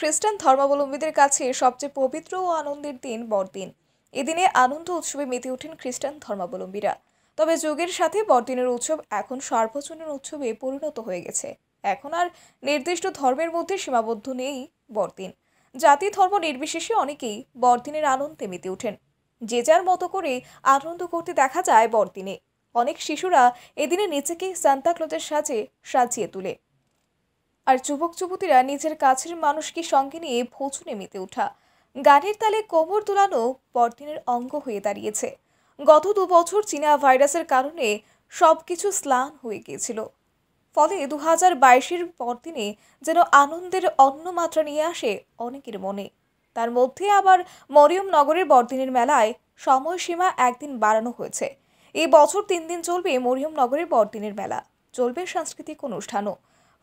খ্রিস্টান ধর্মাবলম্বীদের কাছে সবচেয়ে পবিত্র ও আনন্দের দিন বড়দিন এদিনে আনন্দ উৎসবে মেতে ওঠেন খ্রিস্টান ধর্মাবলম্বীরা তবে যুগের সাথে বড়দিনের উৎসব এখন সার্বজনীন উৎসবে পরিণত হয়ে গেছে এখন আর নির্দিষ্ট ধর্মের মধ্যে সীমাবদ্ধ নেই বড়দিন জাতি ধর্ম নির্বিশেষে অনেকেই বড়দিনের আনন্দে মেতে ওঠেন যে যার মতো করে আনন্দ করতে দেখা যায় বড়দিনে অনেক শিশুরা এদিনে নিজেকে সান্তাক্লোজের সাজে সাজিয়ে তোলে আর যুবক যুবতীরা নিজের কাছের মানুষকে সঙ্গে নিয়ে ভোজনে মেতে ওঠা গানের তালে কোমর দোলানো পরদিনের অঙ্গ হয়ে দাঁড়িয়েছে গত দু বছর চীনা ভাইরাসের কারণে সব কিছু স্লান হয়ে গিয়েছিল ফলে দু হাজার বাইশের পরদিনে যেন আনন্দের অন্য মাত্রা নিয়ে আসে অনেকের মনে তার মধ্যে আবার মরিয়ম নগরের বরদিনের মেলায় সময়সীমা একদিন বাড়ানো হয়েছে এই বছর তিন দিন চলবে মরিয়ম নগরের বরদিনের মেলা চলবে সাংস্কৃতিক অনুষ্ঠানও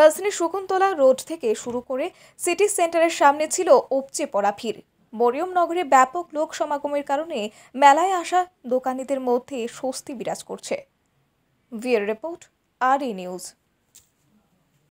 রাজধানীর শকুন্তলা রোড থেকে শুরু করে সিটি সেন্টারের সামনে ছিল উপচে পড়া ভিড় মরিয়ম নগরে ব্যাপক লোক সমাগমের কারণে মেলায় আসা দোকানিদের মধ্যে স্বস্তি বিরাজ করছে ভিয়ার রিপোর্ট আর ই নিউজ